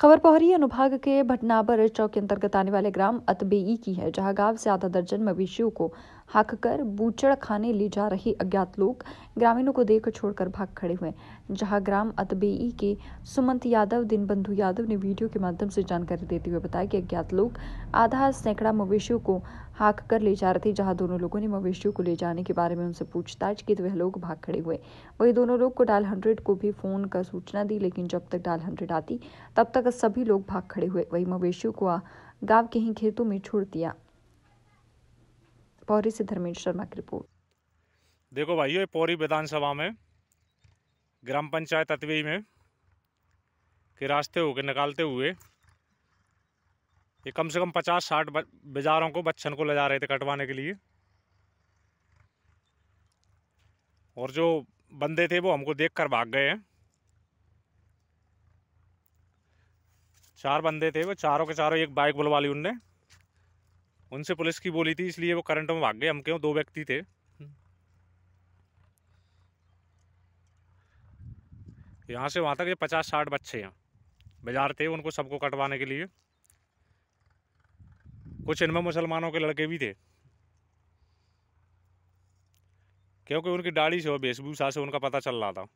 खबर पोहरी अनुभाग के भटनाबर चौक के अंतर्गत आने वाले ग्राम अतबेई की है जहां गांव से आधा दर्जन मवेशियों को कर बूचड़ खाने ले जा रहे अज्ञात लोग ग्रामीणों को देख छोड़कर भाग खड़े हुए जहां ग्राम अतबेई के सुमंत यादव दिनबंधु यादव ने वीडियो के माध्यम से जानकारी देते हुए बताया कि अज्ञात लोग आधा सैकड़ा मवेशियों को हाक कर ले जा रहे थे जहां दोनों लोगों ने मवेशियों को ले जाने के बारे में उनसे पूछताछ की तो वह लोग भाग खड़े हुए वही दोनों लोग को डाल हंड्रेड को भी फोन कर सूचना दी लेकिन जब तक डाल हंड्रेड आती तब तक सभी लोग भाग खड़े हुए वही मवेशियों को गांव के ही खेतों में छोड़ दिया पौरी से धर्मेंद्र शर्मा की रिपोर्ट देखो भाइयों पौरी विधानसभा में ग्राम पंचायत अतवी में के रास्ते होके निकालते हुए ये कम से कम पचास साठ बाजारों को बच्चन को ले जा रहे थे कटवाने के लिए और जो बंदे थे वो हमको देखकर भाग गए हैं चार बंदे थे वो चारों के चारों एक बाइक बुलवा ली उनने उनसे पुलिस की बोली थी इसलिए वो करंट में भाग गए हम क्यों दो व्यक्ति थे यहाँ से वहाँ तक ये पचास साठ बच्चे हैं बाजार थे उनको सबको कटवाने के लिए कुछ इनमें मुसलमानों के लड़के भी थे क्योंकि उनकी दाढ़ी से और वेशभूषा से उनका पता चल रहा था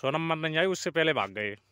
सोनम मत नहीं आई उससे पहले भाग गए